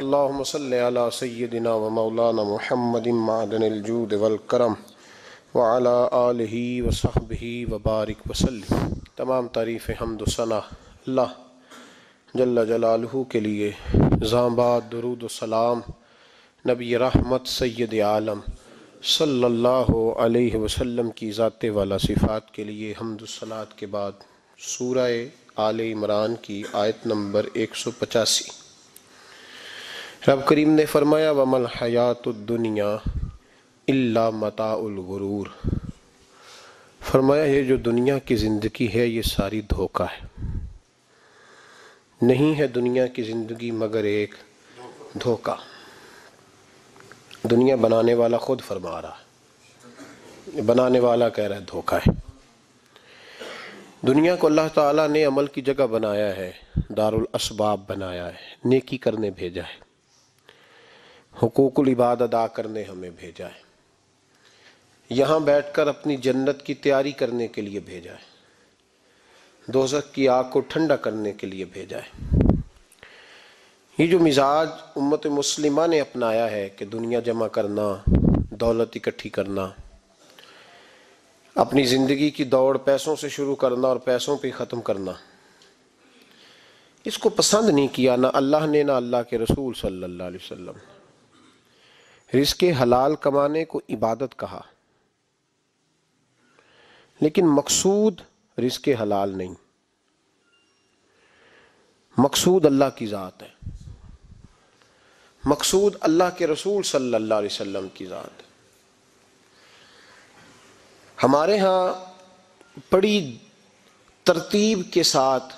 अल्लाहुम्म सल्लि अला सय्यदिना व मौलाना मुहम्मदिन मादनिल जूद वल करम व अला आलिहि व सहबिहि व बारिक वसल्लि तमाम तारीफ़ हमद सना अल्लाह जल्ला जलालहू के लिए जामबाद दरूद सलाम नबी रहमत सैद आलम सल्लल्लाहु अलैहि वसल्लम की ज़ात वाला सिफ़ात के लिए हमद सनात के बाद सूरह आल इमरान की आयत नंबर एक सौ पचासी रब करीम ने फरमाया वमल हयात दुनिया इल्ला मतागरूर फरमाया ये जो दुनिया की ज़िंदगी है ये सारी धोखा है नहीं है दुनिया की ज़िंदगी मगर एक धोखा दुनिया बनाने वाला खुद फरमा रहा है बनाने वाला कह रहा है धोखा है दुनिया को अल्लाह ताला ने अमल की जगह बनाया है दारुल असबाब बनाया है नेकी करने भेजा है हकूकुल इबाद अदा करने हमें भेजा है यहाँ बैठकर अपनी जन्नत की तैयारी करने के लिए भेजा है दोजक की आग को ठंडा करने के लिए भेजा है ये जो मिजाज उम्मत मुस्लिमा ने अपनाया है कि दुनिया जमा करना दौलत इकट्ठी करना अपनी ज़िंदगी की दौड़ पैसों से शुरू करना और पैसों पे ख़त्म करना इसको पसंद नहीं किया ना अल्लाह ने ना अल्लाह के रसूल सल्लल्लाहु अलैहि वसल्लम ने रिस्के हलाल कमाने को इबादत कहा लेकिन मकसूद रिस्क हलाल नहीं मकसूद अल्लाह की ज़ात है मकसूद अल्लाह के रसूल सल्लल्लाहु अलैहि वसल्लम की ज़ात हमारे यहाँ बड़ी तरतीब के साथ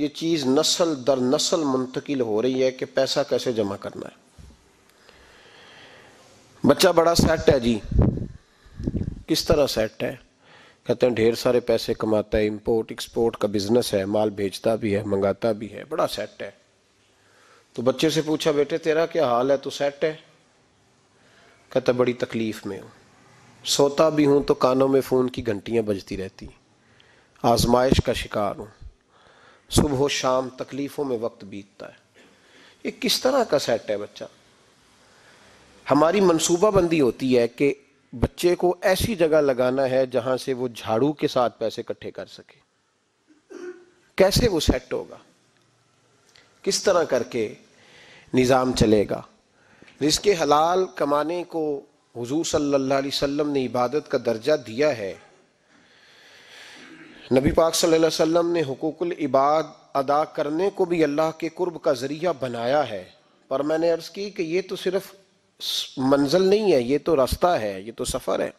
ये चीज़ नस्ल दर नस्ल मुंतकिल हो रही है कि पैसा कैसे जमा करना है बच्चा बड़ा सेट है जी किस तरह सेट है कहते हैं ढेर सारे पैसे कमाता है इंपोर्ट एक्सपोर्ट का बिजनेस है माल भेजता भी है मंगाता भी है बड़ा सेट है तो बच्चे से पूछा बेटे तेरा क्या हाल है तो सेट है कहता बड़ी तकलीफ में हूँ सोता भी हूँ तो कानों में फ़ोन की घंटियाँ बजती रहती आजमाइश का शिकार हूँ सुबह शाम तकलीफ़ों में वक्त बीतता है ये किस तरह का सेट है बच्चा हमारी बंदी होती है कि बच्चे को ऐसी जगह लगाना है जहां से वो झाड़ू के साथ पैसे इकट्ठे कर सके कैसे वो सेट होगा किस तरह करके निज़ाम चलेगा जिसके हलाल कमाने को हुजूर सल्लल्लाहु अलैहि वसल्लम ने इबादत का दर्जा दिया है नबी पाक सल्लल्लाहु अलैहि वसल्लम ने हुकूकुल इबाद अदा करने को भी अल्लाह के कुर्ब का ज़रिया बनाया है पर मैंने अर्ज़ की कि ये तो सिर्फ़ मंजिल नहीं है ये तो रास्ता है ये तो सफ़र है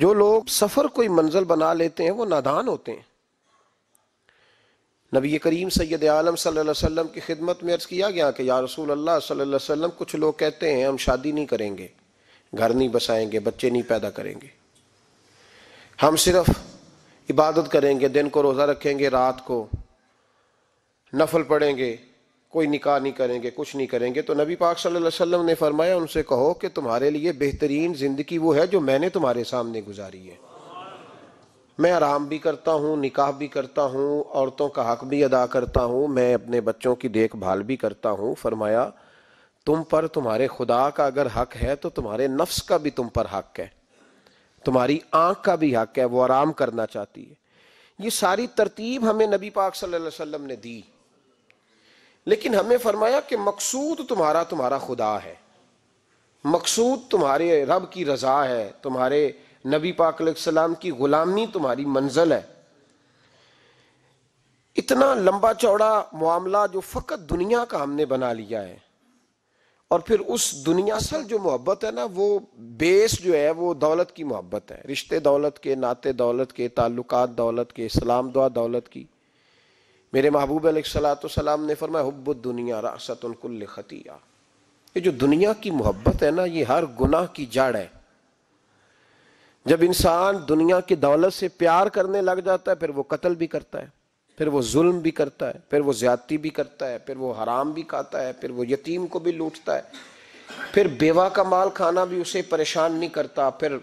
जो लोग सफ़र कोई मंजिल बना लेते हैं वो नादान होते हैं नबी करीम सैद आलम सल्लल्लाहु अलैहि वसल्लम की खिदमत में अर्ज़ किया गया कि या रसूल अल्लाह सल्लल्लाहु अलैहि वसल्लम कुछ लोग कहते हैं हम शादी नहीं करेंगे घर नहीं बसाएंगे बच्चे नहीं पैदा करेंगे हम सिर्फ इबादत करेंगे दिन को रोज़ा रखेंगे रात को नफल पढ़ेंगे कोई निकाह नहीं करेंगे कुछ नहीं करेंगे तो नबी पाक सल्लल्लाहु अलैहि वसल्लम ने फरमाया उनसे कहो कि तुम्हारे लिए बेहतरीन ज़िंदगी वो है जो मैंने तुम्हारे सामने गुजारी है मैं आराम भी करता हूँ निकाह भी करता हूँ औरतों का हक भी अदा करता हूँ मैं अपने बच्चों की देखभाल भी करता हूँ फरमाया तुम पर तुम्हारे खुदा का अगर हक है तो तुम्हारे नफ्स का भी तुम पर हक है तुम्हारी आँख का भी हक है वो आराम करना चाहती है ये सारी तरतीब हमें नबी पाक सल्लम ने दी लेकिन हमने फरमाया कि मकसूद तुम्हारा तुम्हारा खुदा है मकसूद तुम्हारे रब की रज़ा है तुम्हारे नबी पाक सलाम की गुलामी तुम्हारी मंजिल है इतना लंबा चौड़ा मामला जो फ़कत दुनिया का हमने बना लिया है और फिर उस दुनिया सल जो मोहब्बत है ना वो बेस जो है वो दौलत की मोहब्बत है रिश्ते दौलत के नाते दौलत के ताल्लुकात दौलत के इस्लाम दुआ दौलत की मेरे महबूब सलाम ने फरमाया हब्बुद दुनिया रासतुल्ल खतिया ये जो दुनिया की मोहब्बत है ना ये हर गुनाह की जड़ है जब इंसान दुनिया की दौलत से प्यार करने लग जाता है फिर वो कत्ल भी करता है फिर वो जुल्म भी करता है फिर वो ज्यादती भी करता है फिर वो हराम भी खाता है फिर वो यतीम को भी लूटता है फिर बेवा का माल खाना भी उसे परेशान नहीं करता फिर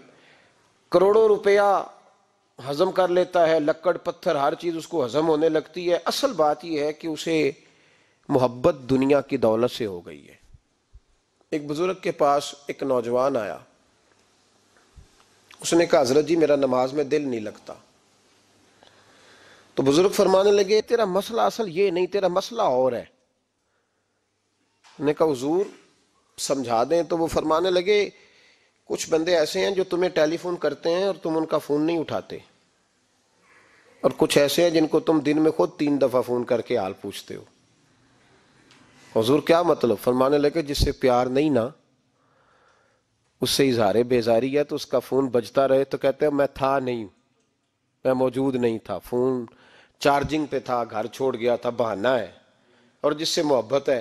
करोड़ों रुपया हजम कर लेता है लकड़ पत्थर हर चीज़ उसको हजम होने लगती है असल बात यह है कि उसे मोहब्बत दुनिया की दौलत से हो गई है एक बुज़ुर्ग के पास एक नौजवान आया उसने कहा हजरत जी मेरा नमाज में दिल नहीं लगता तो बुज़ुर्ग फरमाने लगे तेरा मसला असल ये नहीं तेरा मसला और है ने कहा हजूर समझा दें तो वो फरमाने लगे कुछ बंदे ऐसे हैं जो तुम्हें टेलीफोन करते हैं और तुम उनका फोन नहीं उठाते और कुछ ऐसे हैं जिनको तुम दिन में खुद तीन दफा फोन करके हाल पूछते हो हजूर क्या मतलब फरमाने लगे जिससे प्यार नहीं ना उससे इजहार बेजारी है तो उसका फोन बजता रहे तो कहते हैं मैं था नहीं मैं मौजूद नहीं था फोन चार्जिंग पे था घर छोड़ गया था बहाना है और जिससे मोहब्बत है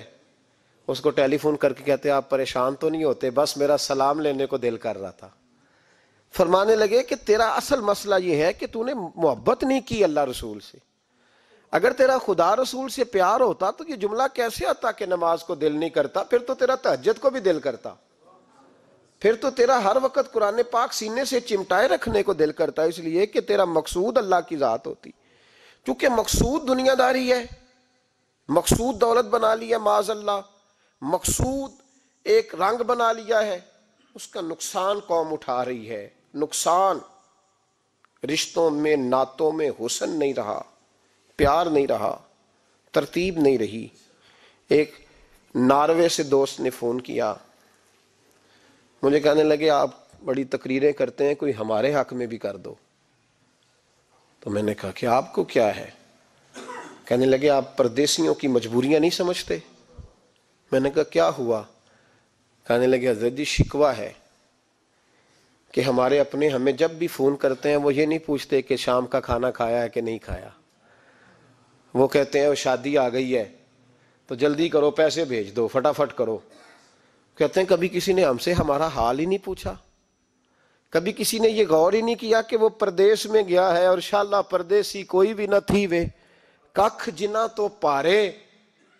उसको टेलीफोन करके कहते आप परेशान तो नहीं होते बस मेरा सलाम लेने को दिल कर रहा था फरमाने लगे कि तेरा असल मसला यह है कि तूने मोहब्बत नहीं की अल्लाह रसूल से अगर तेरा खुदा रसूल से प्यार होता तो ये जुमला कैसे आता कि नमाज को दिल नहीं करता फिर तो तेरा तहजत को भी दिल करता फिर तो तेरा हर वक्त कुरान पाक सीने से चिमटाए रखने को दिल करता है इसलिए कि तेरा मकसूद अल्लाह की ज़ात होती क्योंकि मकसूद दुनियादारी है मकसूद दौलत बना लिया माज अल्लाह मकसूद एक रंग बना लिया है उसका नुकसान कौम उठा रही है नुकसान रिश्तों में नातों में हुसन नहीं रहा प्यार नहीं रहा तरतीब नहीं रही एक नार्वे से दोस्त ने फ़ोन किया मुझे कहने लगे आप बड़ी तकरीरें करते हैं कोई हमारे हक में भी कर दो तो मैंने कहा कि आपको क्या है कहने लगे आप परदेसियों की मजबूरियां नहीं समझते मैंने कहा क्या हुआ कहने लगे हजरत जी शिकवा है कि हमारे अपने हमें जब भी फ़ोन करते हैं वो ये नहीं पूछते कि शाम का खाना खाया है कि नहीं खाया वो कहते हैं वो शादी आ गई है तो जल्दी करो पैसे भेज दो फटाफट करो कहते हैं कभी किसी ने हमसे हमारा हाल ही नहीं पूछा कभी किसी ने ये गौर ही नहीं किया कि वो प्रदेश में गया है और शाला परदेसी कोई भी न थी वे कख जिना तो पारे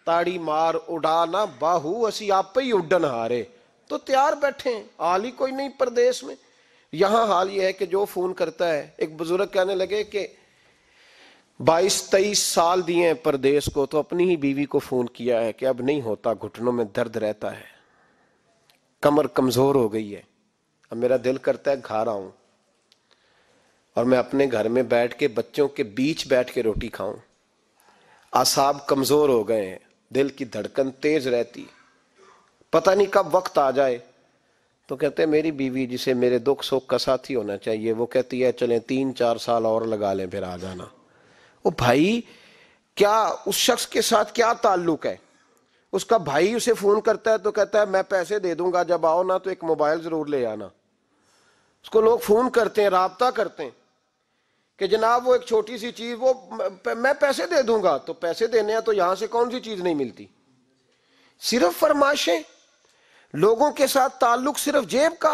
ताड़ी मार उड़ाना बाहू असी आप ही उड्डन हारे तो तैयार बैठे हैं हाल ही कोई नहीं प्रदेश में यहां हाल यह है कि जो फोन करता है एक बुजुर्ग कहने लगे कि बाईस तेईस साल दिए हैं को तो अपनी ही बीवी को फोन किया है कि अब नहीं होता घुटनों में दर्द रहता है कमर कमजोर हो गई है अब मेरा दिल करता है घर आऊं और मैं अपने घर में बैठ के बच्चों के बीच बैठ के रोटी खाऊं आसाब कमजोर हो गए हैं दिल की धड़कन तेज रहती पता नहीं कब वक्त आ जाए तो कहते हैं मेरी बीवी जिसे मेरे दुख सुख का साथी होना चाहिए वो कहती है चलें तीन चार साल और लगा लें फिर आ जाना वो भाई क्या उस शख्स के साथ क्या ताल्लुक है उसका भाई उसे फोन करता है तो कहता है मैं पैसे दे दूंगा जब आओ ना तो एक मोबाइल जरूर ले आना उसको लोग फोन करते हैं रबता करते हैं कि जनाब वो एक छोटी सी चीज़ वो मैं पैसे दे दूंगा तो पैसे देने हैं तो यहां से कौन सी चीज़ नहीं मिलती सिर्फ फरमाइशें लोगों के साथ ताल्लुक सिर्फ जेब का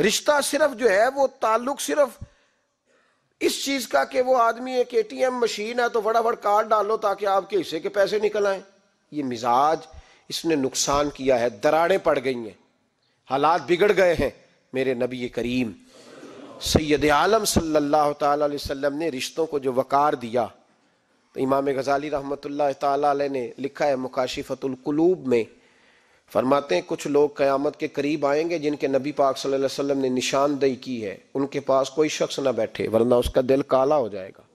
रिश्ता सिर्फ जो है वो ताल्लुक सिर्फ इस चीज़ का कि वो आदमी एक एटीएम मशीन है तो फटाफट कार्ड डालो ताकि आपके हिस्से के पैसे निकल आए ये मिजाज इसने नुकसान किया है दराड़े पड़ गई हैं हालात बिगड़ गए हैं मेरे नबी करीम सैद आलम सल्लल्लाहु अलैहि वसल्लम ने रिश्तों को जो वकार दिया तो इमाम गजाली रहमत ताली ने लिखा है मुकाशिफतुलकलूब में फरमाते हैं कुछ लोग क़यामत के करीब आएंगे जिनके नबी पाक सल्लल्लाहु अलैहि वसल्लम ने निशानदेही की है उनके पास कोई शख्स ना बैठे वरना उसका दिल काला हो जाएगा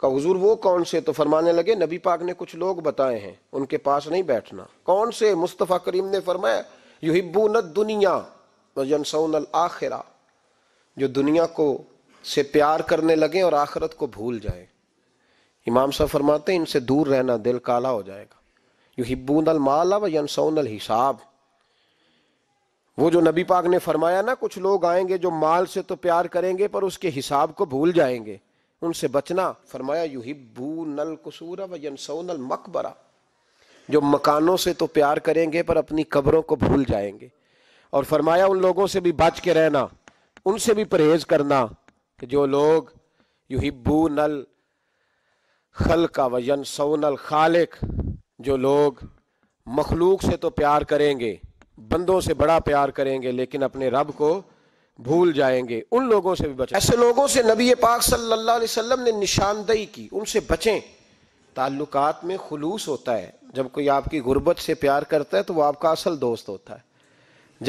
का हजूर वो कौन से तो फरमाने लगे नबी पाक ने कुछ लोग बताए हैं उनके पास नहीं बैठना कौन से मुस्तफ़ा करीम ने फरमाया युहिबून दुनिया आखिरा जो दुनिया को से प्यार करने लगे और आखरत को भूल जाए इमाम साहब फरमाते हैं इनसे दूर रहना दिल काला हो जाएगा यू हिब्बून अल माल व यनसौन अल हिसाब वो जो नबी पाक ने फरमाया ना कुछ लोग आएंगे जो माल से तो प्यार करेंगे पर उसके हिसाब को भूल जाएंगे उनसे बचना फरमाया यू हिब्बू नल कसूर व यनसौन अल मकबरा जो मकानों से तो प्यार करेंगे पर अपनी कब्रों को भूल जाएंगे और फरमाया उन लोगों से भी बच के रहना उनसे भी परहेज करना कि जो लोग युहिबू नल खल का वजन सोनल खालिक जो लोग मखलूक से तो प्यार करेंगे बंदों से बड़ा प्यार करेंगे लेकिन अपने रब को भूल जाएंगे उन लोगों से भी बचें ऐसे लोगों से नबी पाक सल्लल्लाहु अलैहि वसल्लम ने निशानदेही की उनसे बचें ताल्लुकात में खुलूस होता है जब कोई आपकी गुर्बत से प्यार करता है तो वो आपका असल दोस्त होता है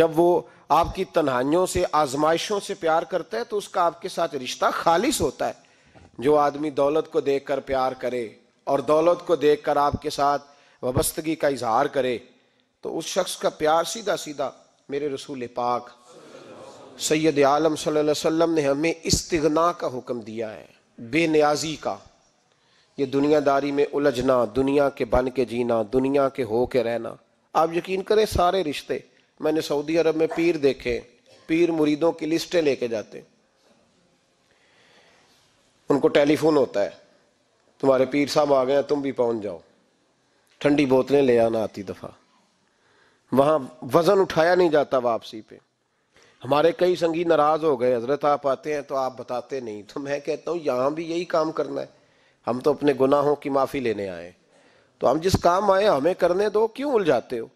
जब वो आपकी तन्हाइयों से आजमाइशों से प्यार करता है तो उसका आपके साथ रिश्ता खालिश होता है जो आदमी दौलत को देखकर प्यार करे और दौलत को देखकर आपके साथ वबस्तगी का इजहार करे तो उस शख्स का प्यार सीधा सीधा मेरे रसूल पाक सैयद आलम सल्लल्लाहु अलैहि वसल्लम ने हमें इस्तना का हुक्म दिया है बेनियाजी का ये दुनियादारी में उलझना दुनिया के बन के जीना दुनिया के हो के रहना आप यकीन करें सारे रिश्ते मैंने सऊदी अरब में पीर देखे पीर मुरीदों की लिस्टें लेके जाते उनको टेलीफोन होता है तुम्हारे पीर साहब आ गए तुम भी पहुंच जाओ ठंडी बोतलें ले आना आती दफा वहां वजन उठाया नहीं जाता वापसी पे हमारे कई संगी नाराज हो गए हजरत आप आते हैं तो आप बताते नहीं तो मैं कहता हूँ यहां भी यही काम करना है हम तो अपने गुनाहों की माफ़ी लेने आए तो हम जिस काम आए हमें करने दो क्यों उलझाते हो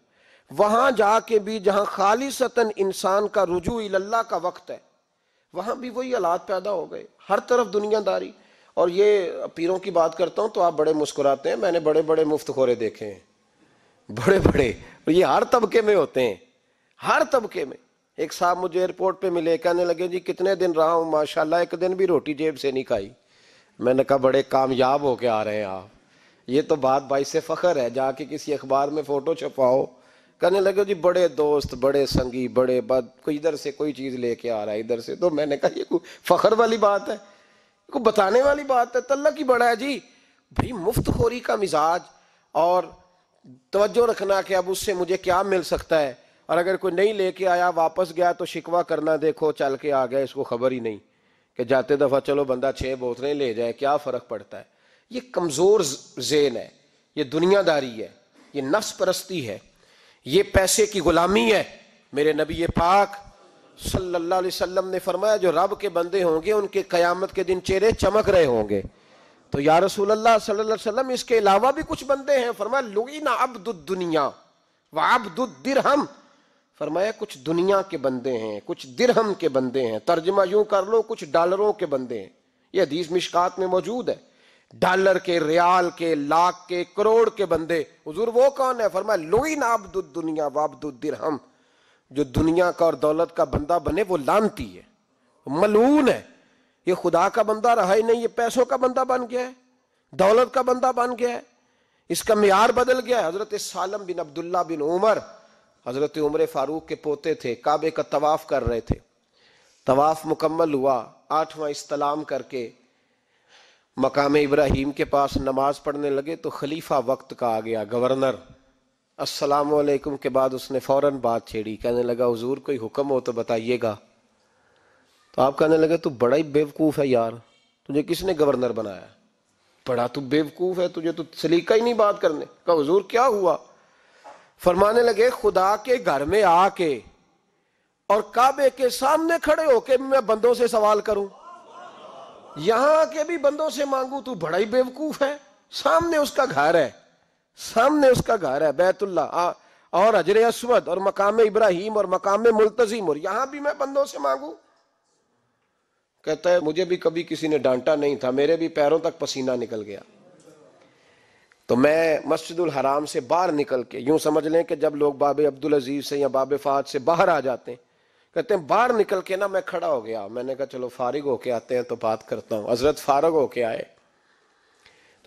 वहां जाके भी जहां खाली सतन इंसान का रुझू अल्लाह का वक्त है वहां भी वही हालात पैदा हो गए हर तरफ दुनियादारी और ये पीरों की बात करता हूं तो आप बड़े मुस्कुराते हैं मैंने बड़े बड़े मुफ्त खोरे देखे हैं बड़े बड़े ये हर तबके में होते हैं हर तबके में एक साहब मुझे एयरपोर्ट पे मिले कहने लगे जी कितने दिन रहा हूँ माशाल्लाह एक दिन भी रोटी जेब से नहीं खाई मैंने कहा बड़े कामयाब होके आ रहे हैं आप ये तो बात भाई से फ़ख्र है जाके किसी अखबार में फ़ोटो छपाओ कहने लगे जी बड़े दोस्त बड़े संगी बड़े बद कोई इधर से कोई चीज़ लेके आ रहा है इधर से तो मैंने कहा ये कोई फखर वाली बात है को बताने वाली बात है तल्ला की बड़ा है जी भाई मुफ्त खोरी का मिजाज और तवज्जो रखना कि अब उससे मुझे क्या मिल सकता है और अगर कोई नहीं लेके आया वापस गया तो शिकवा करना देखो चल के आ गया इसको खबर ही नहीं कि जाते दफ़ा चलो बंदा छः बोतलें ले जाए क्या फ़र्क पड़ता है ये कमज़ोर जेन है ये दुनियादारी है ये नफ्स परस्ती है ये पैसे की गुलामी है मेरे नबी पाक सल्लल्लाहु अलैहि वसल्लम ने फरमाया जो रब के बंदे होंगे उनके कयामत के दिन चेहरे चमक रहे होंगे तो या रसूल अल्लाह सल्लल्लाहु अलैहि वसल्लम इसके अलावा भी कुछ बंदे हैं फरमाया लुई ना अब्दुद दुनिया व दिर हम फरमाया कुछ दुनिया के बंदे हैं कुछ दिरहम के बंदे हैं तर्जमा यूं कर लो कुछ डॉलरों के बंदे हैं यह हदीस मिशकात में मौजूद है डॉलर के रियाल के लाख के करोड़ के बंदे हजूर वो कौन है फरमा लोई नाबदुद दुनिया वाबदुद्दिर हम जो दुनिया का और दौलत का बंदा बने वो लानती है मलून है ये खुदा का बंदा रहा ही नहीं ये पैसों का बंदा बन गया है दौलत का बंदा बन गया है इसका मैार बदल गया है हजरत सालम बिन अब्दुल्ला बिन उमर हजरत उमर फारूक के पोते थे काबे का तवाफ कर रहे थे तवाफ मुकम्मल हुआ आठवां इस्तलाम करके मकाम इब्राहिम के पास नमाज पढ़ने लगे तो खलीफा वक्त का आ गया गवर्नर असलकुम के बाद उसने फ़ौर बात छेड़ी कहने लगा हजूर कोई हुक्म हो तो बताइएगा तो आप कहने लगे तू बड़ा ही बेवकूफ़ है यार तुझे किसने गवर्नर बनाया बड़ा तू बेवकूफ़ है तुझे तो सलीका ही नहीं बात करने का हजूर क्या हुआ फरमाने लगे खुदा के घर में आके और काबे के सामने खड़े होके मैं बंदों से सवाल करूं यहां के भी बंदों से मांगू तू बड़ा ही बेवकूफ है सामने उसका घर है सामने उसका घर है बैतुल्ला और हजर असवद और मकाम इब्राहिम और मकाम मुलतजीम और यहां भी मैं बंदों से मांगू कहता है मुझे भी कभी किसी ने डांटा नहीं था मेरे भी पैरों तक पसीना निकल गया तो मैं मस्जिदुल हराम से बाहर निकल के यूं समझ लें कि जब लोग बाबे अब्दुल अजीज से या बाबे फात से बाहर आ जाते हैं कहते हैं बाहर निकल के ना मैं खड़ा हो गया मैंने कहा चलो फारिग होके आते हैं तो बात करता हूँ हजरत फारग होके आए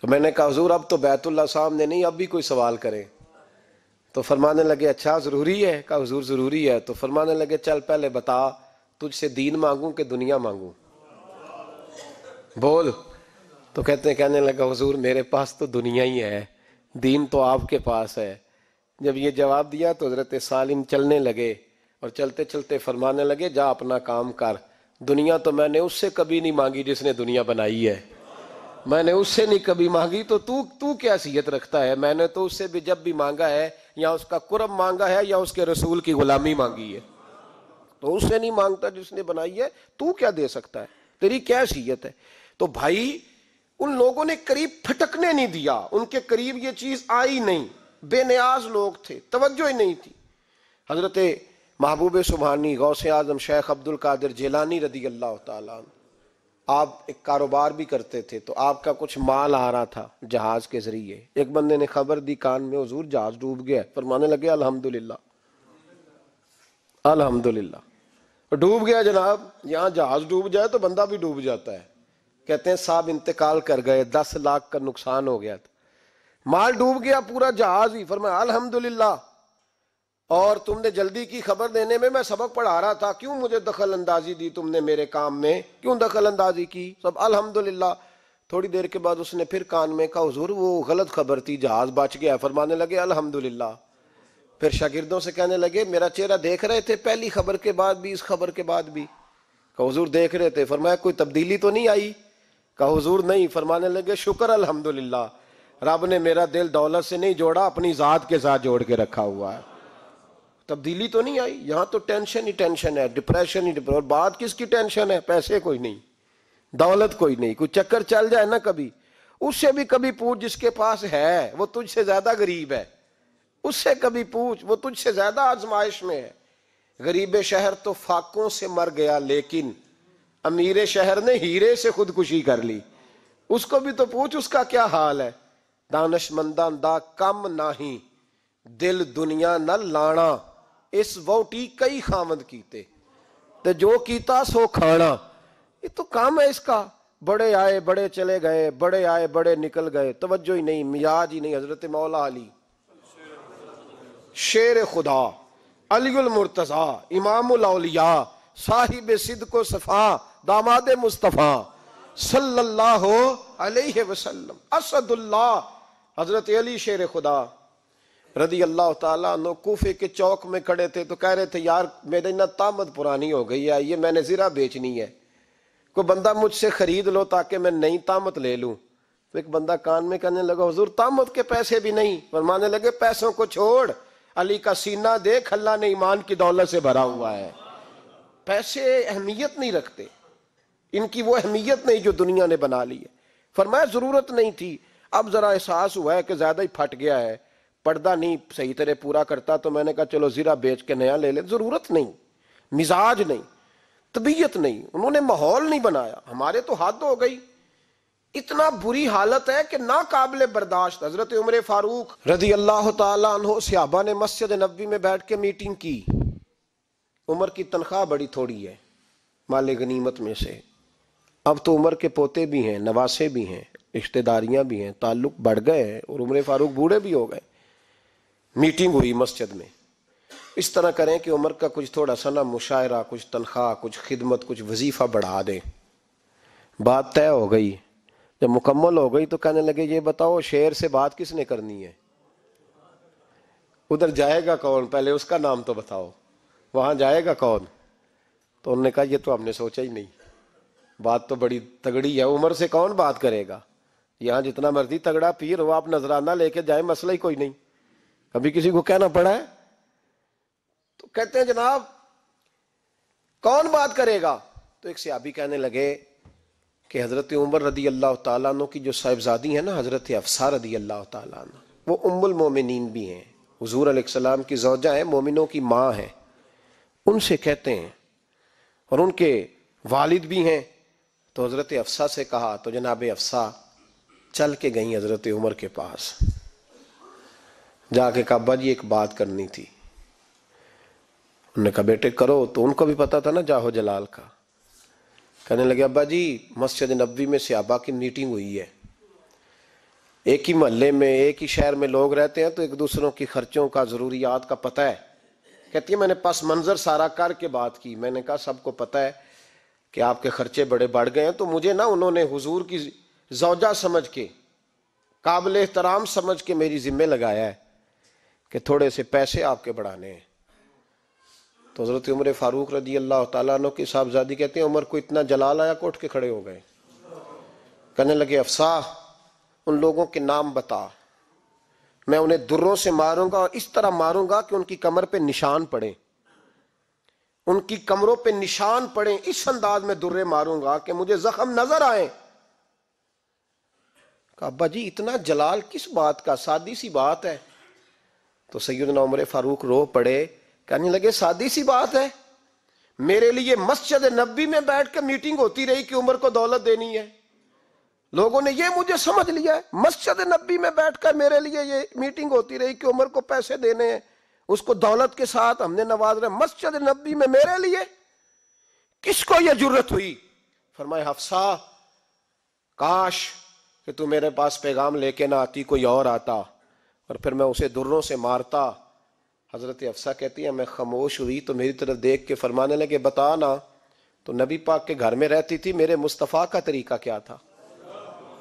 तो मैंने कहा हजूर अब तो बैतुल्ला साहब ने नहीं अब भी कोई सवाल करें तो फरमाने लगे अच्छा ज़रूरी है कहा हजूर ज़रूरी है तो फरमाने लगे चल पहले बता तुझसे दीन मांगू कि दुनिया मांगू बोल तो कहते हैं कहने लगा हजूर मेरे पास तो दुनिया ही है दीन तो आपके पास है जब ये जवाब दिया तो हजरत सालिम चलने लगे और चलते चलते फरमाने लगे जा अपना काम कर दुनिया तो मैंने उससे कभी नहीं मांगी जिसने दुनिया बनाई है मैंने उससे नहीं कभी मांगी तो तू तू क्या सीयत रखता है मैंने तो उससे भी जब भी मांगा है या उसका कुरब मांगा है या उसके रसूल की गुलामी मांगी है तो उससे नहीं मांगता जिसने बनाई है तू क्या दे सकता है तेरी क्या सीयत है तो भाई उन लोगों ने करीब फटकने नहीं दिया उनके करीब ये चीज आई नहीं बेनियाज लोग थे तवज्जो ही नहीं थी हजरत महबूब सुबहानी से आजम शेख अब्दुल कादिर जेलानी रदी अल्लाह आप एक कारोबार भी करते थे तो आपका कुछ माल आ रहा था जहाज के जरिए एक बंदे ने खबर दी कान में हजूर जहाज डूब गया फरमाने लगे अल्हम्दुलिल्लाह अल्हम्दुलिल्लाह तो डूब गया जनाब यहाँ जहाज डूब जाए तो बंदा भी डूब जाता है कहते हैं साहब इंतकाल कर गए दस लाख का नुकसान हो गया था माल डूब गया पूरा जहाज ही फरमाया अलहमदुल्ला और तुमने जल्दी की खबर देने में मैं सबक पढ़ा रहा था क्यों मुझे दखल अंदाजी दी तुमने मेरे काम में क्यों दखल अंदाजी की सब अलहमदुल्ला थोड़ी देर के बाद उसने फिर कान में कहा हजूर वो गलत खबर थी जहाज बच गया फरमाने लगे अलहमदुल्ला फिर शागिर्दों से कहने लगे मेरा चेहरा देख रहे थे पहली खबर के बाद भी इस खबर के बाद भी कहा हजूर देख रहे थे फरमाया कोई तब्दीली तो नहीं आई कहा हजूर नहीं फरमाने लगे शुक्र अलहमदुल्ला रब ने मेरा दिल दौलत से नहीं जोड़ा अपनी जात के साथ जोड़ के रखा हुआ है तब्दीली तो नहीं आई यहाँ तो टेंशन ही टेंशन है डिप्रेशन ही डिप्रेशन और बात किसकी टेंशन है पैसे कोई नहीं दौलत कोई नहीं कोई चक्कर चल जाए ना कभी उससे भी कभी पूछ जिसके पास है वो तुझसे ज्यादा गरीब है उससे कभी पूछ वो तुझसे ज्यादा आजमाइश में है गरीब शहर तो फाकों से मर गया लेकिन अमीर शहर ने हीरे से खुदकुशी कर ली उसको भी तो पूछ उसका क्या हाल है दानशमंदा दा कम नाही दिल दुनिया न लाना इस ਵਹੁਟੀ कई खामद किते ਤੇ जो ਕੀਤਾ सो खाना ये तो काम है इसका बड़े आए बड़े चले गए बड़े आए बड़े निकल गए तवज्जो ही नहीं मिजाज ही नहीं हजरत मौला अली शेर खुदा अलील मुर्तज़ा इमाम इमामलिया साहिब सिद को सफ़ा दामाद मुस्तफ़ा सल्लल्लाहु अलैहि वसल्लम असदुल्लाह हजरत अली शेर खुदा रदी अल्लाह तु कोफे के चौक में खड़े थे तो कह रहे थे यार मेरे ना तामद पुरानी हो गई है ये मैंने ज़रा बेचनी है कोई बंदा मुझसे ख़रीद लो ताकि मैं नई तामत ले लूँ तो एक बंदा कान में कहने लगा हजूर तामत के पैसे भी नहीं फरमाने लगे पैसों को छोड़ अली का सीना देख अल्लाह ने ईमान की दौलत से भरा हुआ है पैसे अहमियत नहीं रखते इनकी वो अहमियत नहीं जो दुनिया ने बना ली है फरमाया ज़रूरत नहीं थी अब ज़रा एहसास हुआ है कि ज़्यादा ही फट गया है पर्दा नहीं सही तरह पूरा करता तो मैंने कहा चलो ज़ीरा बेच के नया ले ले ज़रूरत नहीं मिजाज नहीं तबीयत नहीं उन्होंने माहौल नहीं बनाया हमारे तो हद हो गई इतना बुरी हालत है कि नाकबिल बर्दाश्त हजरत उम्र फारूक रजी अल्लाह तहो ने मस्जिद नबी में बैठ के मीटिंग की उम्र की तनख्वाह बड़ी थोड़ी है माले गनीमत में से अब तो उम्र के पोते भी हैं नवासे भी हैं रिश्तेदारियां भी हैं ताल्लुक बढ़ गए हैं और उम्र फारूक बूढ़े भी हो गए मीटिंग हुई मस्जिद में इस तरह करें कि उम्र का कुछ थोड़ा सा ना मुशायरा कुछ तनख्वाह कुछ खिदमत कुछ वजीफ़ा बढ़ा दें बात तय हो गई जब मुकम्मल हो गई तो कहने लगे ये बताओ शेर से बात किसने करनी है उधर जाएगा कौन पहले उसका नाम तो बताओ वहाँ जाएगा कौन तो उन्होंने कहा ये तो हमने सोचा ही नहीं बात तो बड़ी तगड़ी है उम्र से कौन बात करेगा यहाँ जितना मर्जी तगड़ा पीर हो आप नजराना लेके जाए मसला ही कोई नहीं कभी किसी को कहना पड़ा है तो कहते हैं जनाब कौन बात करेगा तो एक सियाबी कहने लगे कि हज़रत उमर रदी अल्लाह तु की जो साहिबजादी हैं ना हज़रत अफसा रदी अल्लाह तु वो उमुल मोमिन भी हैं हजूर अलैहिस्सलाम की जौजा है मोमिनों की माँ हैं उनसे कहते हैं और उनके वालिद भी हैं तो हज़रत अफसा से कहा तो जनाब अफसा चल के गई हज़रत उमर के पास जाके कहा बाजी एक बात करनी थी उन्होंने कहा बेटे करो तो उनको भी पता था ना जाहो जलाल का कहने लगे अब्बा जी मस्जिद नबी में सियाबा की मीटिंग हुई है एक ही मोहल्ले में एक ही शहर में लोग रहते हैं तो एक दूसरों की खर्चों का ज़रूरियात का पता है कहती है मैंने पस मंजर सारा करके बात की मैंने कहा सबको पता है कि आपके खर्चे बड़े बढ़ गए हैं तो मुझे ना उन्होंने हुजूर की जौजा समझ के काबिल एहतराम समझ के मेरी जिम्मे लगाया है कि थोड़े से पैसे आपके बढ़ाने हैं तो हज़रत उम्र फारूक रजी अल्लाह तु की साहबजादी कहते हैं उमर को इतना जलाल आया कोठ के खड़े हो गए कहने लगे अफसाह उन लोगों के नाम बता मैं उन्हें दुर्रों से मारूंगा और इस तरह मारूंगा कि उनकी कमर पे निशान पड़े उनकी कमरों पे निशान पड़े इस अंदाज में दुर्रे मारूंगा कि मुझे जख्म नजर आए अब्बा जी इतना जलाल किस बात का सादी सी बात है तो सैदना उमर फारूक रो पड़े कहने लगे सादी सी बात है मेरे लिए मस्जिद नब्बी में बैठ कर मीटिंग होती रही कि उम्र को दौलत देनी है लोगों ने यह मुझे समझ लिया मस्जिद नब्बी में बैठकर मेरे लिए ये मीटिंग होती रही कि उम्र को पैसे देने हैं उसको दौलत के साथ हमने नवाज रहे मस्जिद नब्बी में मेरे लिए किसको यह जरूरत हुई फरमाए हफ्सा काश कि तू मेरे पास पैगाम लेके ना आती कोई और आता और फिर मैं उसे दुर्रों से मारता हज़रत अफसा कहती है मैं खामोश हुई तो मेरी तरफ देख के फरमाने लगे बता ना तो नबी पाक के घर में रहती थी मेरे मुस्तफ़ा का तरीका क्या था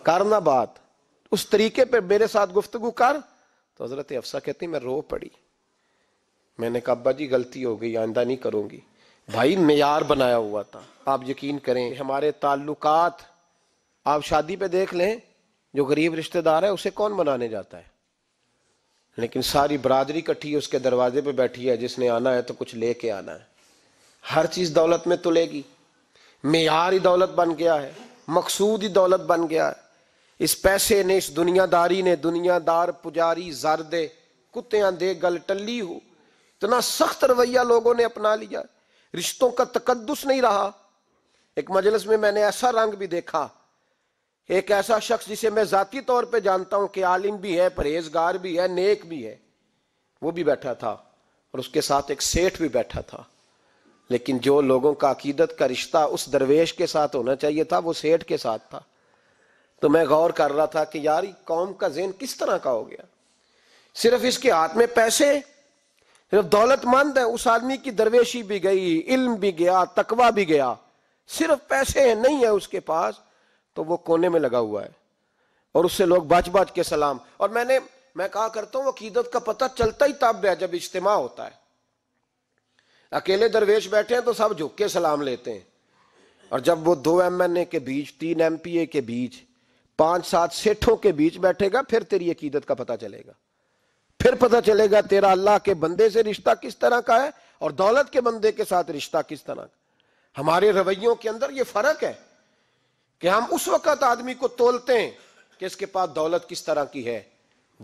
करना बात उस तरीके पर मेरे साथ गुफ्तगु कर तो हज़रत अफसा कहती मैं रो पड़ी मैंने कहा अब्बा जी गलती हो गई आंदा नहीं करूँगी भाई मैार बनाया हुआ था आप यकीन करें हमारे ताल्लुकात आप शादी पे देख लें जो गरीब रिश्तेदार है उसे कौन बनाने जाता है लेकिन सारी बरादरी इकट्ठी उसके दरवाजे पे बैठी है जिसने आना है तो कुछ लेके आना है हर चीज दौलत में तुलेगी मैार ही दौलत बन गया है मकसूद ही दौलत बन गया है इस पैसे ने इस दुनियादारी ने दुनियादार पुजारी जर दे कुत्तियां दे गल टली हो इतना सख्त रवैया लोगों ने अपना लिया रिश्तों का तकदस नहीं रहा एक मजलिस में मैंने ऐसा रंग भी देखा एक ऐसा शख्स जिसे मैं ज़ाती तौर पे जानता हूँ कि आलिम भी है परहेजगार भी है नेक भी है वो भी बैठा था और उसके साथ एक सेठ भी बैठा था लेकिन जो लोगों का अकीदत का रिश्ता उस दरवेश के साथ होना चाहिए था वो सेठ के साथ था तो मैं गौर कर रहा था कि यार कौम का जेन किस तरह का हो गया सिर्फ इसके हाथ में पैसे सिर्फ दौलतमंद है उस आदमी की दरवेशी भी गई इल्म भी गया तकवा भी गया सिर्फ पैसे है, नहीं है उसके पास तो वो कोने में लगा हुआ है और उससे लोग बाज बाज के सलाम और मैंने मैं कहा करता हूं अकीदत का पता चलता ही तब है जब इज्तम होता है अकेले दरवेश बैठे हैं तो सब झुक के सलाम लेते हैं और जब वो दो एम एन ए के बीच तीन एम पी ए के बीच पांच सात सेठों के बीच बैठेगा फिर तेरी अकीदत का पता चलेगा फिर पता चलेगा तेरा अल्लाह के बंदे से रिश्ता किस तरह का है और दौलत के बंदे के साथ रिश्ता किस तरह का हमारे रवैयों के अंदर ये फर्क है कि हम उस वक्त आदमी को तोलते हैं कि इसके पास दौलत किस तरह की है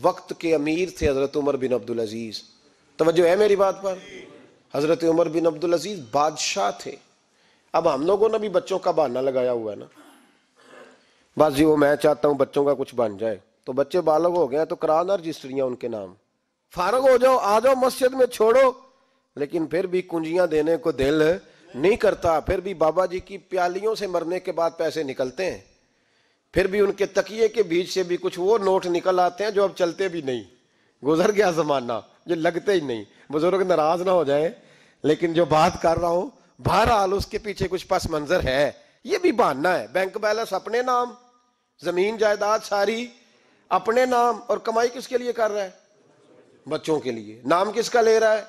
वक्त के अमीर थे हज़रत उमर बिन अब्दुल अजीज़ तोज्जो है मेरी बात पर हज़रत उमर बिन अब्दुल अजीज़ बादशाह थे अब हम लोगों ने भी बच्चों का बहाना लगाया हुआ है ना बस जी वो मैं चाहता हूं बच्चों का कुछ बन जाए तो बच्चे बालग हो गए तो करा ना रजिस्ट्रियाँ उनके नाम फारग हो जाओ आ जाओ मस्जिद में छोड़ो लेकिन फिर भी कुंजियां देने को दिल है नहीं करता फिर भी बाबा जी की प्यालियों से मरने के बाद पैसे निकलते हैं फिर भी उनके तकिए के बीच से भी कुछ वो नोट निकल आते हैं जो अब चलते भी नहीं गुजर गया जमाना जो लगते ही नहीं बुजुर्ग नाराज ना हो जाए लेकिन जो बात कर रहा हूं बहरहाल उसके पीछे कुछ पस मंजर है ये भी बहाना है बैंक बैलेंस अपने नाम जमीन जायदाद सारी अपने नाम और कमाई किसके लिए कर रहा है बच्चों के लिए नाम किसका ले रहा है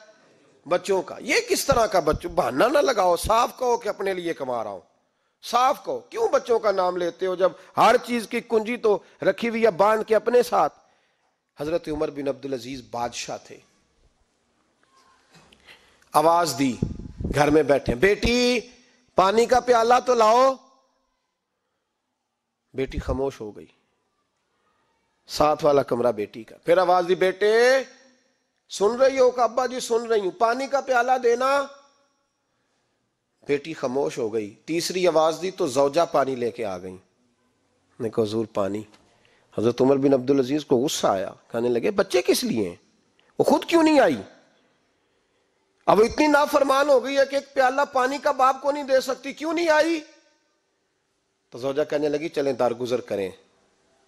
बच्चों का ये किस तरह का बच्चों बहाना ना लगाओ साफ कहो कि अपने लिए कमा रहा हूं साफ कहो क्यों बच्चों का नाम लेते हो जब हर चीज की कुंजी तो रखी हुई है बांध के अपने साथ हजरत उमर बिन अब्दुल अजीज बादशाह थे आवाज दी घर में बैठे बेटी पानी का प्याला तो लाओ बेटी खामोश हो गई साथ वाला कमरा बेटी का फिर आवाज दी बेटे सुन रही हो का अब्बा जी सुन रही हूं पानी का प्याला देना बेटी खामोश हो गई तीसरी आवाज दी तो जौजा पानी लेके आ गई देखो हजूर पानी हजरत उमर बिन अब्दुल अजीज को गुस्सा आया कहने लगे बच्चे किस लिए वो खुद क्यों नहीं आई अब इतनी नाफरमान हो गई है कि एक प्याला पानी का बाप को नहीं दे सकती क्यों नहीं आई तो जौजा कहने लगी चलें दारगुजर करें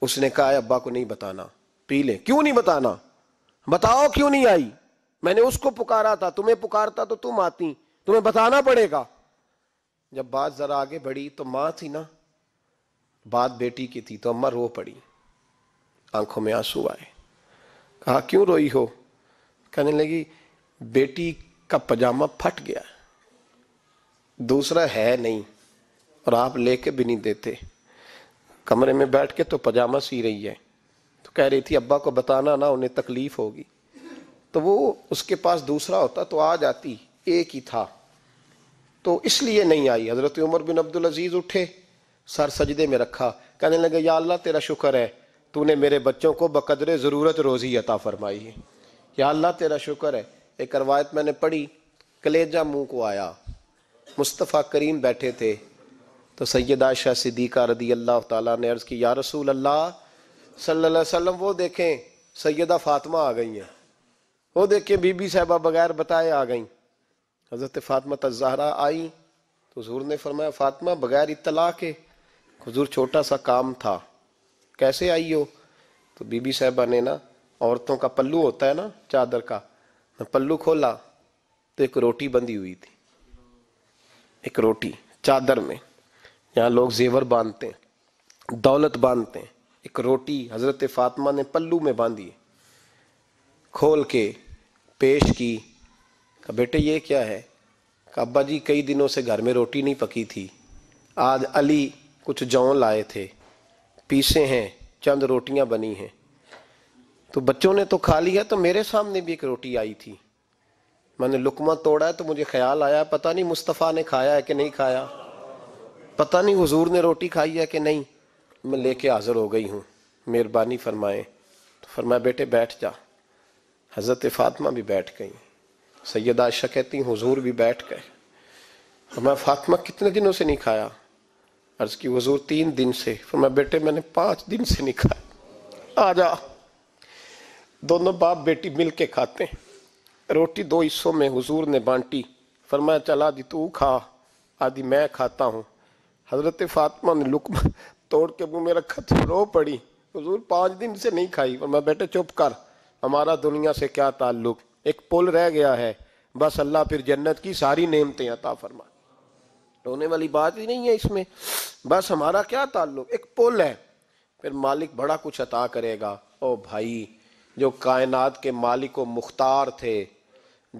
उसने कहा अब्बा को नहीं बताना पी ले क्यों नहीं बताना बताओ क्यों नहीं आई मैंने उसको पुकारा था तुम्हें पुकारता तो तुम आती तुम्हें बताना पड़ेगा जब बात जरा आगे बढ़ी तो मां थी ना बात बेटी की थी तो अम्मा रो पड़ी आंखों में आंसू आए कहा क्यों रोई हो कहने लगी बेटी का पजामा फट गया दूसरा है नहीं और आप लेके भी नहीं देते कमरे में बैठ के तो पजामा सी रही है कह रही थी अब्बा को बताना ना उन्हें तकलीफ होगी तो वो उसके पास दूसरा होता तो आ जाती एक ही था तो इसलिए नहीं आई हज़रत उमर बिन अब्दुल अजीज़ उठे सर सजदे में रखा कहने लगे या अल्लाह तेरा शुक्र है तूने मेरे बच्चों को बकदरे ज़रूरत रोज़ी अता फरमाई है या अल्लाह तेरा शुक्र है एक रवायत मैंने पढ़ी कलेजा मुंह को आया मुस्तफ़ा करीम बैठे थे तो सैद आयशा सिद्दीका रदी अल्लाह तर्ज़ ने अर्ज़ की या रसूल अल्लाह सल्लल्लाहु अलैहि वसल्लम वो देखें सैदा फातिमा आ गई हैं वो देखें बीबी साहबा बगैर बताए आ गई हज़रत फातिमा तजहरा आई तो हजूर ने फरमाया फातिमा बगैर इतला के हजूर छोटा सा काम था कैसे आई हो तो बीबी साहबा ने ना औरतों का पल्लू होता है ना चादर का पल्लू खोला तो एक रोटी बंधी हुई थी एक रोटी चादर में यहाँ लोग जेवर बांधते हैं दौलत बांधते हैं एक रोटी हज़रत फ़ातिमा ने पल्लू में बांधी खोल के पेश की कहा बेटे ये क्या है कहा अब्बा जी कई दिनों से घर में रोटी नहीं पकी थी आज अली कुछ जौ लाए थे पीसे हैं चंद रोटियां बनी हैं तो बच्चों ने तो खा लिया तो मेरे सामने भी एक रोटी आई थी मैंने लुकमा तोड़ा है तो मुझे ख्याल आया पता नहीं मुस्तफ़ा ने खाया है कि नहीं खाया पता नहीं हुजूर ने रोटी खाई है कि नहीं मैं लेके हाज़िर हो गई हूँ मेहरबानी फरमाए तो फरमाए बेटे बैठ जा हज़रत फ़ातिमा भी बैठ गई सैयद आशा कहती हुजूर भी बैठ गए फरमाए फ़ातिमा कितने दिनों से नहीं खाया अर्ज़ की हजूर तीन दिन से फरमाए बेटे मैंने पाँच दिन से नहीं खाया आ जा दोनों बाप बेटी मिल के खाते रोटी दो हिस्सों में हुजूर ने बांटी फरमाया चला दी तू खा आदि मैं खाता हूँ हज़रत फ़ातिमा ने लुकमा तोड़ के मुँह में रखा तो रो पड़ी हजूर पाँच दिन से नहीं खाई और मैं बेटे चुप कर हमारा दुनिया से क्या ताल्लुक एक पुल रह गया है बस अल्लाह फिर जन्नत की सारी नेमतें अता फरमा रोने वाली बात ही नहीं है इसमें बस हमारा क्या ताल्लुक एक पुल है फिर मालिक बड़ा कुछ अता करेगा ओ भाई जो कायनात के मालिक व मुख्तार थे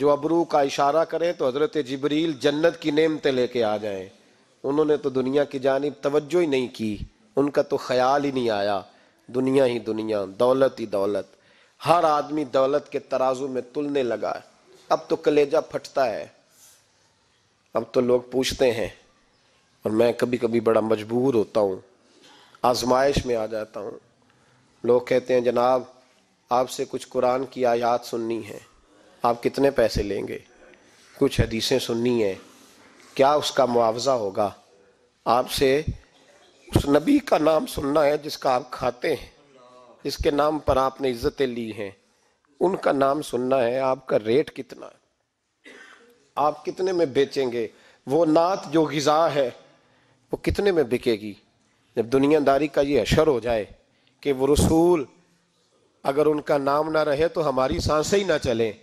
जो अबरू का इशारा करें तो हज़रत जबरील जन्नत की नेमतें लेके आ जाएं उन्होंने तो दुनिया की जानब तवज्जो ही नहीं की उनका तो ख्याल ही नहीं आया दुनिया ही दुनिया दौलत ही दौलत हर आदमी दौलत के तराजू में तुलने लगा अब तो कलेजा फटता है अब तो लोग पूछते हैं और मैं कभी कभी बड़ा मजबूर होता हूँ आजमाइश में आ जाता हूँ लोग कहते हैं जनाब आपसे कुछ कुरान की आयात सुननी है आप कितने पैसे लेंगे कुछ हदीसें सुननी हैं क्या उसका मुआवजा होगा आपसे उस नबी का नाम सुनना है जिसका आप खाते हैं जिसके नाम पर आपने इज्जतें ली हैं उनका नाम सुनना है आपका रेट कितना है आप कितने में बेचेंगे वो नात जो गज़ा है वो कितने में बिकेगी जब दुनियादारी का ये अशर हो जाए कि वो रसूल अगर उनका नाम ना रहे तो हमारी सांसें ही ना चलें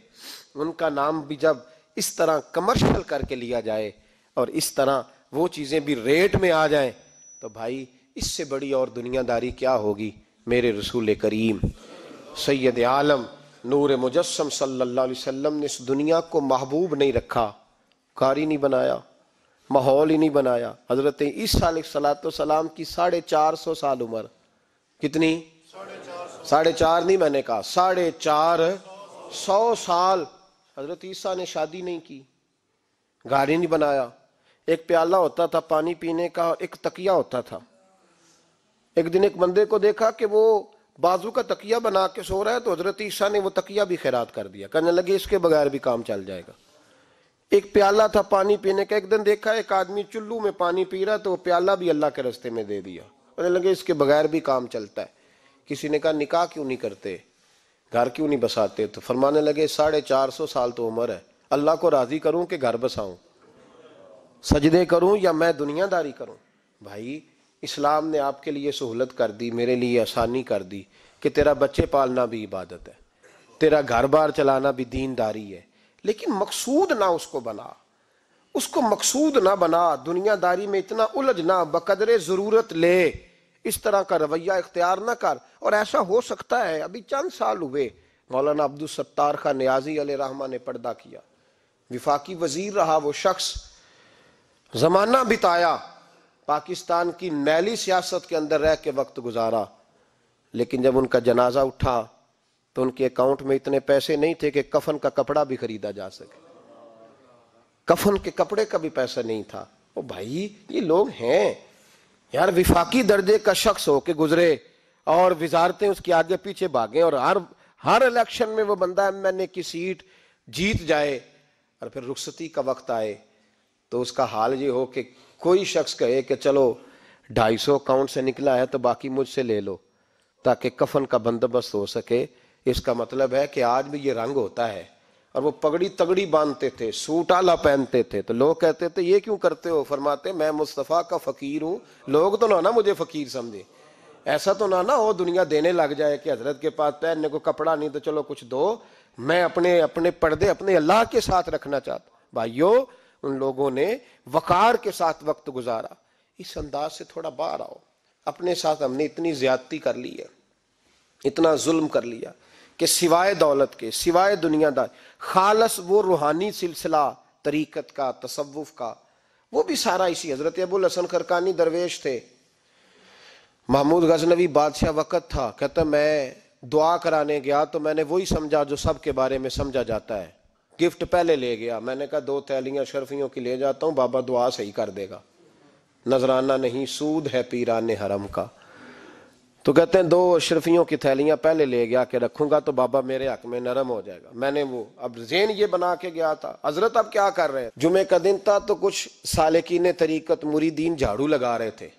उनका नाम भी जब इस तरह कमर्शियल करके लिया जाए और इस तरह वो चीज़ें भी रेट में आ जाएं तो भाई इससे बड़ी और दुनियादारी क्या होगी मेरे रसूल करीम सैद आलम नूर मुजस्म सल्लाम ने इस दुनिया को महबूब नहीं रखा कार ही नहीं बनाया माहौल ही नहीं बनाया हजरत इस साल सलात सलाम की साढ़े चार सौ साल उम्र कितनी साढ़े चार नहीं मैंने कहा साढ़े चार सौ साल हजरत ईसा ने शादी नहीं की गाड़ी नहीं बनाया एक प्याला होता था पानी पीने का और एक तकिया होता था एक दिन एक बंदे को देखा कि वो बाजू का तकिया बना के सो रहा है तो हजरत ईशा ने वो तकिया भी खैरात कर दिया कहने लगे इसके बगैर भी काम चल जाएगा एक प्याला था पानी पीने का एक दिन देखा एक आदमी चुल्लू में पानी पी रहा तो वो प्याला भी अल्लाह के रस्ते में दे दिया कहने लगे इसके बगैर भी काम चलता है किसी ने कहा निकाह क्यों नहीं करते घर क्यों नहीं बसाते तो फरमाने लगे साढ़े चार सौ साल तो उम्र है अल्लाह को राजी करूं कि घर बसाऊं सजदे करूं या मैं दुनियादारी करूं भाई इस्लाम ने आपके लिए सहूलत कर दी मेरे लिए आसानी कर दी कि तेरा बच्चे पालना भी इबादत है तेरा घर बार चलाना भी दीनदारी है लेकिन मकसूद ना उसको बना उसको मकसूद ना बना दुनियादारी में इतना उलझ ना बकदरे ज़रूरत ले इस तरह का रवैया इख्तियार ना कर और ऐसा हो सकता है अभी चंद साल हुए मौलाना अब्दुल सत्तार खान न्याजी अल रहमा ने पर्दा किया विफाकी वजीर रहा वो शख्स जमाना बिताया पाकिस्तान की मैली सियासत के अंदर रह के वक्त गुजारा लेकिन जब उनका जनाजा उठा तो उनके अकाउंट में इतने पैसे नहीं थे कि कफन का कपड़ा भी खरीदा जा सके कफन के कपड़े का भी पैसा नहीं था ओ भाई ये लोग हैं यार विफाकी दर्जे का शख्स हो के गुजरे और विजारते उसके आगे पीछे भागें और हर हर इलेक्शन में वो बंदा एम एन ए की सीट जीत जाए और फिर रुखसती का वक्त आए तो उसका हाल ये हो कि कोई शख्स कहे कि चलो ढाई सौ अकाउंट से निकला है तो बाकी मुझसे ले लो ताकि कफन का बंदोबस्त हो सके इसका मतलब है कि आज भी ये रंग होता है और वो पगड़ी तगड़ी बांधते थे सूट आला पहनते थे तो लोग कहते थे ये क्यों करते हो फरमाते मैं मुस्तफ़ा का फ़कीर हूँ लोग तो ना ना मुझे फ़कीर समझे ऐसा तो ना ना हो दुनिया देने लग जाए कि हजरत के पास पहनने को कपड़ा नहीं तो चलो कुछ दो मैं अपने अपने पर्दे अपने अल्लाह के साथ रखना चाहता भाइयों उन लोगों ने वकार के साथ वक्त गुजारा इस अंदाज से थोड़ा बाहर आओ अपने साथ हमने इतनी ज्यादती कर ली है इतना जुल्म कर लिया कि सिवाय दौलत के सिवाय दुनियादार खालस वो रूहानी सिलसिला तरीकत का तसवुफ का वो भी सारा इसी हजरत अबुल हसन खरकानी दरवेश थे महमूद गजनवी बादशाह वक़्त था कहता मैं दुआ कराने गया तो मैंने वही समझा जो सब के बारे में समझा जाता है गिफ्ट पहले ले गया मैंने कहा दो थैलियां शर्फियों की ले जाता हूँ बाबा दुआ सही कर देगा नजराना नहीं सूद है पीरान हरम का तो कहते हैं दो शर्फियों की थैलियां पहले ले गया के रखूंगा तो बाबा मेरे हक में नरम हो जाएगा मैंने वो अब जेन ये बना के गया था हजरत अब क्या कर रहे हैं जुमे का दिन था तो कुछ सालकिन तरीकत मुरीदीन झाड़ू लगा रहे थे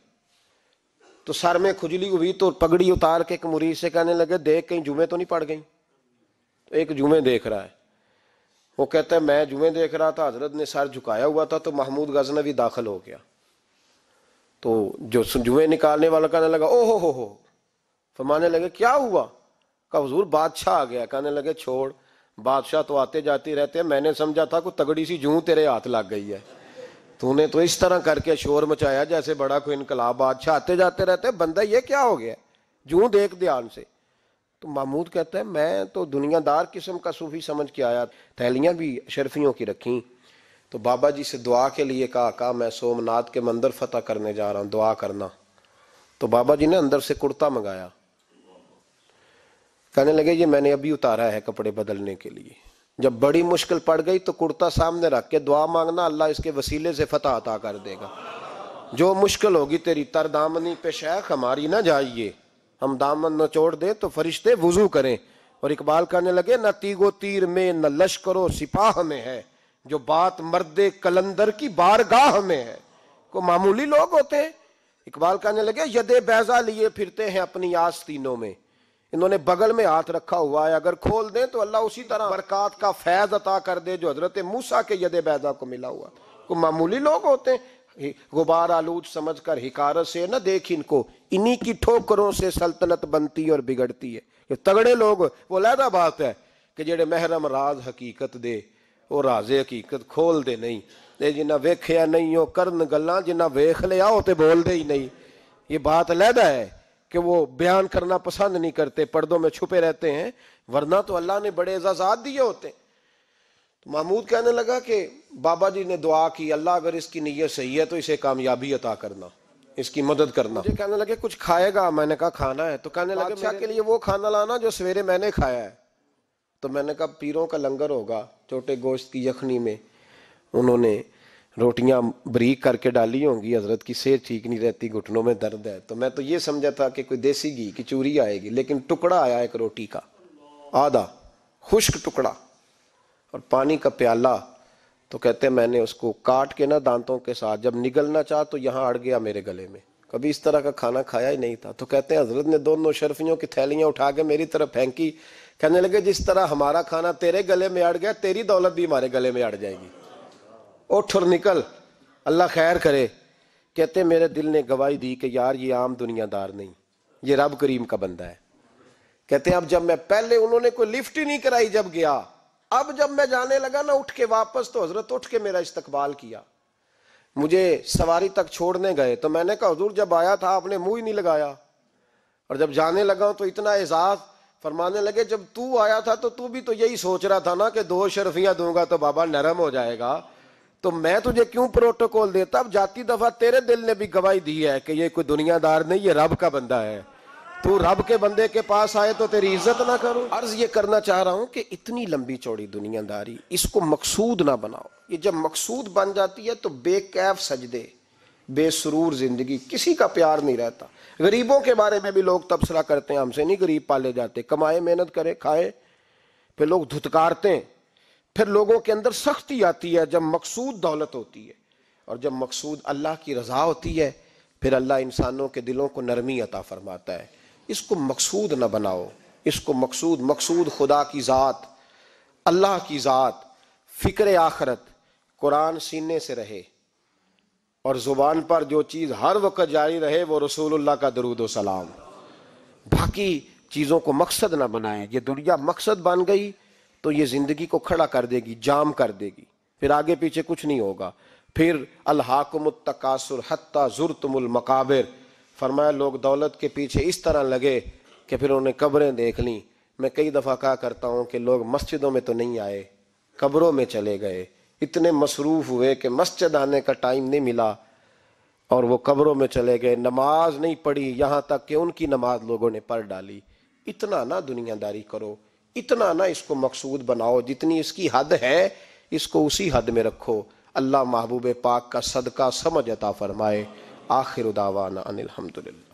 तो सर में खुजली हुई तो पगड़ी उतार के एक मुरीद से कहने लगे देख कहीं जुमे तो नहीं पड़ गई तो एक जुमे देख रहा है वो कहता है मैं जुए देख रहा था हजरत ने सर झुकाया हुआ था तो महमूद भी दाखिल हो गया तो जो जुए निकालने वाला कहने लगा ओहो हो हो फरमाने लगे क्या हुआ का हजूर बादशाह आ गया कहने लगे छोड़ बादशाह तो आते जाते रहते हैं मैंने समझा था कोई तगड़ी सी जू तेरे हाथ लग गई है तूने तो इस तरह करके शोर मचाया जैसे बड़ा कोई इनकलाब बादशाह आते जाते रहते बंदा ये क्या हो गया जू देख ध्यान से तो महमूद कहता है मैं तो दुनियादार किस्म का सूफी समझ के आया थैलियाँ भी शर्फियों की रखी तो बाबा जी से दुआ के लिए कहा कहा मैं सोमनाथ के मंदिर फतेह करने जा रहा हूँ दुआ करना तो बाबा जी ने अंदर से कुर्ता मंगाया कहने लगे ये मैंने अभी उतारा है कपड़े बदलने के लिए जब बड़ी मुश्किल पड़ गई तो कुर्ता सामने रख के दुआ मांगना अल्लाह इसके वसीले से फतेह अता कर देगा जो मुश्किल होगी तेरी तरदामनी पे शेख हमारी ना जाइए हम दामन नचोड़ दे तो फरिश्ते वजू करें और इकबाल करने लगे न तीगो तीर में न लश्करो सिपाह में है जो बात मर्दे कलंदर की बारगाह में है को मामूली लोग होते हैं इकबाल कहने लगे यदे बैजा लिए फिरते हैं अपनी आस्तीनों में इन्होंने बगल में हाथ रखा हुआ है अगर खोल दें तो अल्लाह उसी तरह बरकत का फैज अता कर दे जो हजरत मूसा के यदे बैजा को मिला हुआ को मामूली लोग होते हैं गुबार आलूद समझ कर हिकार से न देख इनको इन्हीं की ठोकरों से सल्तनत बनती और बिगड़ती है ये तगड़े लोग वो लहदा बात है कि जेडे महरम राज हकीकत दे हकीकत खोल दे नहीं दे जिन्ना ਜਿਨ੍ਹਾਂ नहीं ਨਹੀਂ ਉਹ ਕਰਨ जिन्ना वेख ਵੇਖ ਲਿਆ तो बोल दे ही नहीं ये बात लहदा है कि वो बयान करना पसंद नहीं करते पर्दों में छुपे रहते हैं वरना तो अल्लाह ने बड़े एजाजात दिए होते हैं तो महमूद कहने लगा कि बाबा जी ने दुआ की अल्लाह अगर इसकी नीयत सही है तो इसे कामयाबी अता करना इसकी मदद करना मुझे कहने लगे कुछ खाएगा मैंने कहा खाना है तो कहने लगे अच्छा के लिए वो खाना लाना जो सवेरे मैंने खाया है तो मैंने कहा पीरों का लंगर होगा छोटे गोश्त की यखनी में उन्होंने रोटियां बरीक करके डाली होंगी हजरत की सेहत ठीक नहीं रहती घुटनों में दर्द है तो मैं तो ये समझा था कि कोई देसी घी की चूरी आएगी लेकिन टुकड़ा आया एक रोटी का आधा खुश्क टुकड़ा और पानी का प्याला तो कहते हैं मैंने उसको काट के ना दांतों के साथ जब निगलना चाह तो यहाँ अड़ गया मेरे गले में कभी इस तरह का खाना खाया ही नहीं था तो कहते हैं हजरत ने दोनों शर्फियों की थैलियां उठा के मेरी तरफ फेंकी कहने लगे जिस तरह हमारा खाना तेरे गले में अड़ गया तेरी दौलत भी हमारे गले में अड़ जाएगी उठ और निकल अल्लाह खैर करे कहते मेरे दिल ने गवाही दी कि यार ये आम दुनियादार नहीं ये रब करीम का बंदा है कहते हैं अब जब मैं पहले उन्होंने कोई लिफ्ट ही नहीं कराई जब गया अब जब मैं जाने लगा ना उठ के वापस तो हजरत उठ के मेरा इस्तकबाल किया मुझे सवारी तक छोड़ने गए तो मैंने कहा हजूर जब आया था आपने मुंह ही नहीं लगाया और जब जाने लगा तो इतना एजाज फरमाने लगे जब तू आया था तो तू भी तो यही सोच रहा था ना कि दो शर्फियां दूंगा तो बाबा नरम हो जाएगा तो मैं तुझे क्यों प्रोटोकॉल देता अब जाती दफा तेरे दिल ने भी गवाही दी है कि ये कोई दुनियादार नहीं ये रब का बंदा है तू रब के बंदे के पास आए तो तेरी इज्जत ना करो अर्ज ये करना चाह रहा हूँ कि इतनी लंबी चौड़ी दुनियादारी इसको मकसूद ना बनाओ ये जब मकसूद बन जाती है तो बेकैफ सजदे बेसरूर जिंदगी किसी का प्यार नहीं रहता गरीबों के बारे में भी लोग तबसरा करते हैं हमसे नहीं गरीब पाले जाते कमाए मेहनत करे खाए फिर लोग धुतकारते हैं फिर लोगों के अंदर सख्ती आती है जब मकसूद दौलत होती है और जब मकसूद अल्लाह की रजा होती है फिर अल्लाह इंसानों के दिलों को नरमी अता फरमाता है इसको मकसूद ना बनाओ इसको मकसूद मकसूद खुदा की ज़ात अल्लाह की ज़ात फ़िक्र आखरत कुरान सीने से रहे और ज़ुबान पर जो चीज़ हर वक्त जारी रहे वो रसूलुल्लाह का दरूद सलाम बाकी चीज़ों को मकसद ना बनाएं ये दुनिया मकसद बन गई तो ये ज़िंदगी को खड़ा कर देगी जाम कर देगी फिर आगे पीछे कुछ नहीं होगा फिर अल्हाकुमत तकासुर हत्ता जुरतमुल मकाबिर फरमाया लोग दौलत के पीछे इस तरह लगे कि फिर उन्हें कब्रें देख ली मैं कई दफ़ा कहा करता हूँ कि लोग मस्जिदों में तो नहीं आए कब्रों में चले गए इतने मसरूफ़ हुए कि मस्जिद आने का टाइम नहीं मिला और वो कब्रों में चले गए नमाज नहीं पढ़ी यहाँ तक कि उनकी नमाज लोगों ने पढ़ डाली इतना ना दुनियादारी करो इतना ना इसको मकसूद बनाओ जितनी इसकी हद है इसको उसी हद में रखो अल्लाह महबूब पाक का सदका समझ अता फरमाए आखिर उदावाना अनिल